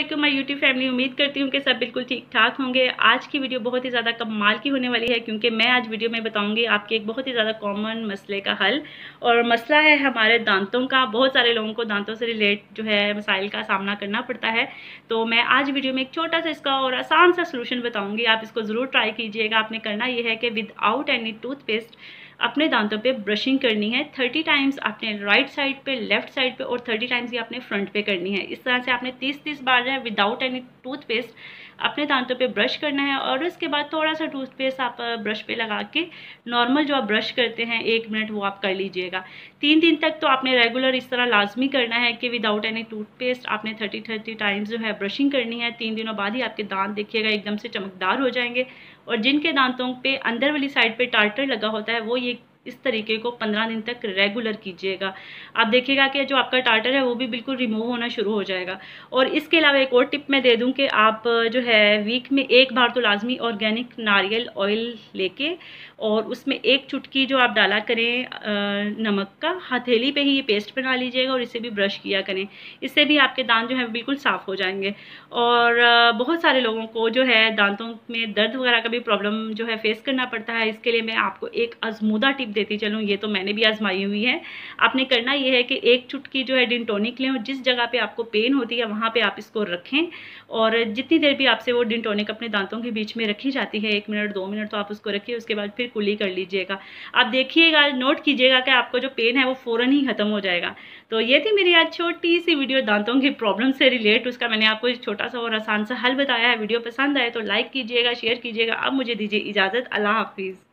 वालेकुम my YouTube family उम्मीद करती हूँ कि सब बिल्कुल ठीक ठाक होंगे आज की वीडियो बहुत ही ज़्यादा कमाल की होने वाली है क्योंकि मैं आज वीडियो में बताऊँगी आपके एक बहुत ही ज़्यादा कॉमन मसले का हल और मसला है हमारे दांतों का बहुत सारे लोगों को दांतों से रिलेट जो है मसाइल का सामना करना पड़ता है तो मैं आज वीडियो में एक छोटा सा इसका और आसान सा सोलूशन बताऊँगी आप इसको ज़रूर ट्राई कीजिएगा आपने करना यह है कि विदाउट एनी टूथपेस्ट अपने दांतों पे ब्रशिंग करनी है थर्टी टाइम्स आपने राइट साइड पे लेफ्ट साइड पे और थर्टी टाइम्स ये आपने फ्रंट पे करनी है इस तरह से आपने तीस तीस बार जो है विदाउट एनी टूथपेस्ट अपने दांतों पे ब्रश करना है और उसके बाद थोड़ा सा टूथपेस्ट आप ब्रश पे लगा के नॉर्मल जो आप ब्रश करते हैं एक मिनट वो आप कर लीजिएगा तीन दिन तक तो आपने रेगुलर इस तरह लाजमी करना है कि विदाउट एनी टूथपेस्ट आपने थर्टी थर्टी टाइम्स जो है ब्रशिंग करनी है तीन दिनों बाद ही आपके दांत देखिएगा एकदम से चमकदार हो जाएंगे और जिनके दांतों पर अंदर वाली साइड पर टार्टर लगा होता है वो ये इस तरीके को पंद्रह दिन तक रेगुलर कीजिएगा आप देखिएगा कि जो आपका टार्टर है वो भी बिल्कुल रिमूव होना शुरू हो जाएगा और इसके अलावा एक और टिप मैं दे दूँ कि आप जो है वीक में एक बार तो लाजमी ऑर्गेनिक नारियल ऑयल लेके और उसमें एक चुटकी जो आप डाला करें नमक का हथेली पे ही ये पेस्ट बना लीजिएगा और इसे भी ब्रश किया करें इससे भी आपके दांत जो है बिल्कुल साफ़ हो जाएंगे और बहुत सारे लोगों को जो है दांतों में दर्द वगैरह का भी प्रॉब्लम जो है फेस करना पड़ता है इसके लिए मैं आपको एक आजमूदा टिप देती चलूँ ये तो मैंने भी आजमाई हुई है आपने करना ये है कि एक चुटकी जो है डिनटोनिक लें और जिस जगह पे आपको पेन होती है वहाँ पे आप इसको रखें और जितनी देर भी आपसे वो डिनटोनिक अपने दांतों के बीच में रखी जाती है एक मिनट दो मिनट तो आप उसको रखिए उसके बाद फिर कुली कर लीजिएगा आप देखिएगा नोट कीजिएगा कि आपको जो पेन है वो फौरन ही ख़त्म हो जाएगा तो ये थी मेरी आज छोटी सी वीडियो दांतों की प्रॉब्लम से रिलेट उसका मैंने आपको एक छोटा सा और आसान सा हल बताया है वीडियो पसंद आए तो लाइक कीजिएगा शेयर कीजिएगा अब मुझे दीजिए इजाज़त अल्लाह हाफिज़